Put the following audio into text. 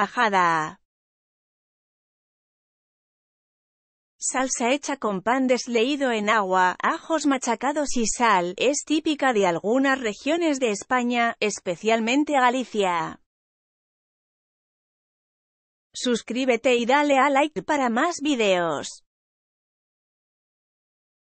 Ajada. Salsa hecha con pan desleído en agua, ajos machacados y sal, es típica de algunas regiones de España, especialmente Galicia. Suscríbete y dale a like para más videos.